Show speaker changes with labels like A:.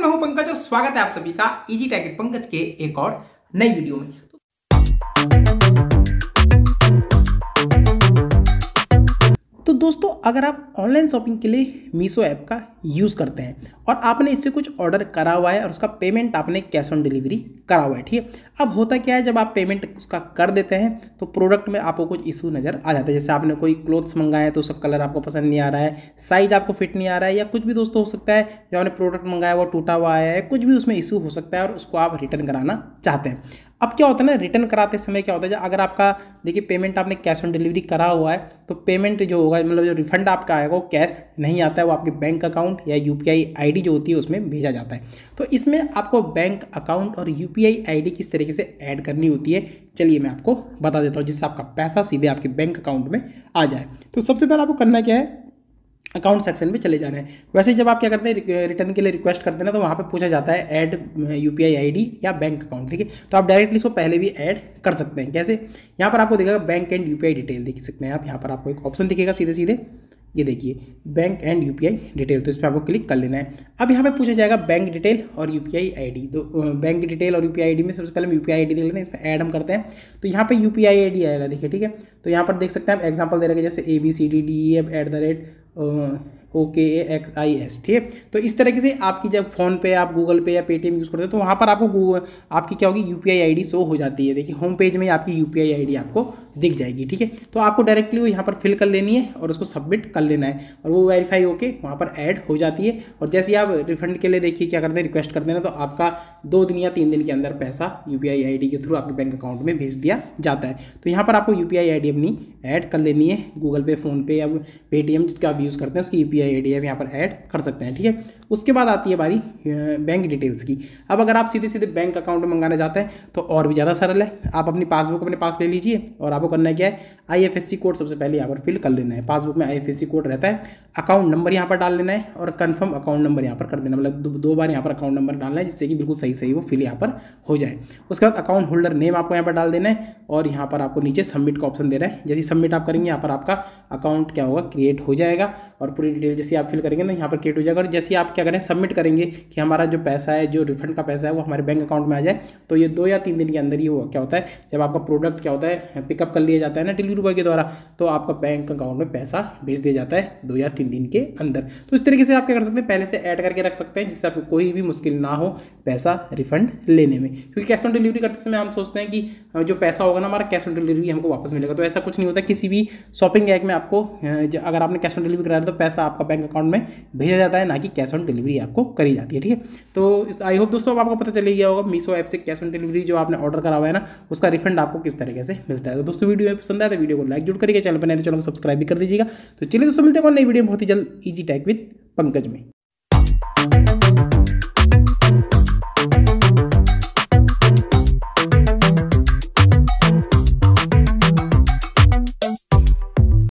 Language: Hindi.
A: मैं हूं पंकज और स्वागत है आप सभी का इजी e टैग पंकज के एक और नई वीडियो में दोस्तों अगर आप ऑनलाइन शॉपिंग के लिए मीशो ऐप का यूज़ करते हैं और आपने इससे कुछ ऑर्डर करा हुआ है और उसका पेमेंट आपने कैश ऑन डिलीवरी करा हुआ है ठीक है अब होता क्या है जब आप पेमेंट उसका कर देते हैं तो प्रोडक्ट में आपको कुछ इशू नज़र आ जाता है जैसे आपने कोई क्लोथ्स मंगाए हैं तो उसका कलर आपको पसंद नहीं आ रहा है साइज आपको फिट नहीं आ रहा है या कुछ भी दोस्तों हो सकता है जो आपने प्रोडक्ट मंगाया वो टूटा हुआ है कुछ भी उसमें इशू हो सकता है और उसको आप रिटर्न कराना चाहते हैं अब क्या होता है ना रिटर्न कराते समय क्या होता है अगर आपका देखिए पेमेंट आपने कैश ऑन डिलीवरी करा हुआ है तो पेमेंट जो होगा मतलब जो रिफंड आपका आएगा वो कैश नहीं आता है वो आपके बैंक अकाउंट या यू पी जो होती है उसमें भेजा जाता है तो इसमें आपको बैंक अकाउंट और यू पी किस तरीके से ऐड करनी होती है चलिए मैं आपको बता देता हूँ जिससे आपका पैसा सीधे आपके बैंक अकाउंट में आ जाए तो सबसे पहले आपको करना क्या है अकाउंट सेक्शन में चले जाना है वैसे जब आप क्या करते हैं रिटर्न के लिए रिक्वेस्ट करते हैं ना तो वहाँ पे पूछा जाता है ऐड यू पी या बैंक अकाउंट ठीक है तो आप डायरेक्टली इसको पहले भी ऐड कर सकते हैं कैसे यहाँ पर आपको दिखेगा बैंक एंड यू डिटेल देख सकते हैं आप यहाँ पर आपको एक ऑप्शन दिखेगा सीधे सीधे ये देखिए बैंक एंड यूपीआई डिटेल तो इस पर आपको क्लिक कर लेना है अब यहाँ पे पूछा जाएगा बैंक डिटेल और यूपीआई आईडी तो बैंक डिटेल और यूपीआई आईडी में सबसे पहले हम यूपीआई आईडी देख लेते हैं इसमें ऐड हम करते हैं तो यहाँ पे यूपीआई आईडी आएगा देखिए ठीक है तो यहाँ पर देख सकते हैं आप एग्जाम्पल दे हैं जैसे A B C D D F at the rate O K A x I S ठीक है तो इस तरीके से आपकी जब फोन पे आप गूगल पे या पेटीएम यूज़ करते हो तो वहाँ पर आपको आपकी क्या होगी यू पी आई शो हो जाती है देखिए होम पेज में आपकी यू पी आई आपको दिख जाएगी ठीक है तो आपको डायरेक्टली वो यहाँ पर फिल कर लेनी है और उसको सबमिट कर लेना है और वो वेरीफाई होकर वहाँ पर ऐड हो जाती है और जैसे ही आप रिफंड के लिए देखिए क्या करते हैं रिक्वेस्ट कर देना तो आपका दो दिन या तीन दिन के अंदर पैसा यू पी के थ्रू आपके बैंक अकाउंट में भेज दिया जाता है तो यहाँ पर आपको यू पी अपनी ऐड कर लेनी है गूगल पे फ़ोनपे या पेटीएम जिसका आप यूज़ करते हैं उसकी यू या ए डी एफ यहाँ पर ऐड कर सकते हैं ठीक है उसके बाद आती है बारी बैंक डिटेल्स की अब अगर आप सीधे सीधे बैंक अकाउंट मंगाने जाते हैं तो और भी ज़्यादा सरल है आप अपनी पासबुक अपने पास ले लीजिए और आपको करना क्या है I F S C code सबसे पहले यहाँ पर फिल कर लेना है पासबुक में I F S C code रहता है अकाउंट नंबर यहाँ पर डाल लेना है और कन्फर्म अकाउंट नंबर यहाँ पर कर देना मतलब दो बार यहाँ पर अकाउंट नंबर डालना है जिससे कि बिल्कुल सही सही वो फिल यहाँ पर हो जाए उसके बाद अकाउंट होल्डर नेम आपको यहाँ पर डाल देना है और यहाँ पर आपको नीचे सबमिट का ऑप्शन दे रहा है जैसे सबमिट आप करेंगे यहाँ पर आपका अकाउंट क्या होगा क्रिएट हो जाएगा और पूरी डिटेल डिटेल जैसे आप फिल करेंगे ना यहाँ पर क्रिएट हो जाएगा और जैसे आप क्या करें सबमिट करेंगे कि हमारा जो पैसा है जो रिफंड का पैसा है वो हमारे बैंक अकाउंट में आ जाए तो ये दो या तीन दिन के अंदर ही हुआ क्या होता है जब आपका प्रोडक्ट क्या होता है पिकअप कर लिया जाता है ना डिलीवरी बॉय के द्वारा तो आपका बैंक अकाउंट में पैसा भेज दिया जाता है दो या तीन दिन के अंदर तो इस तरीके से आप क्या कर सकते हैं पहले से ऐड करके रख सकते हैं जिससे आपको कोई भी मुश्किल ना हो पैसा रिफंड लेने में क्योंकि कैश ऑन डिलीवरी करते समय हम सोचते हैं कि जो पैसा होगा ना हमारा कैश ऑन डिलीवरी हमको वापस मिलेगा तो ऐसा कुछ नहीं होता किसी भी शॉपिंग ऐप में आपको अगर आपने कैश ऑन डिलीवरी कराया तो पैसा आप आपका बैंक अकाउंट में भेजा जाता है ना कि कैश ऑन डिलीवरी आपको करी जाती है ठीक है तो आई होप दोस्तों आपको पता चले गया होगा मीशो ऐप से कैश ऑन डिलीवरी जो आपने ऑर्डर करा हुआ है ना उसका रिफंड आपको किस तरीके से मिलता है तो दोस्तों वीडियो पसंद आया तो वीडियो को लाइक जुड़ करके चैनल पर नहीं तो चैनल को सब्सक्राइब भी कर दीजिएगा तो चलिए दोस्तों मिलते हैं नई वीडियो बहुत ही जल्द ईजी टैक विद पंकज में